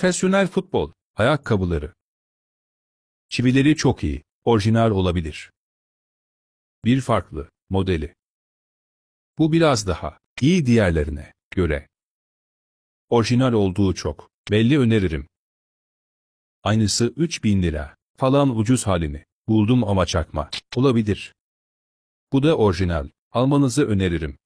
Profesyonel futbol, ayakkabıları. Çivileri çok iyi, orijinal olabilir. Bir farklı, modeli. Bu biraz daha iyi diğerlerine göre. Orijinal olduğu çok, belli öneririm. Aynısı 3000 lira falan ucuz halini buldum ama çakma olabilir. Bu da orijinal, almanızı öneririm.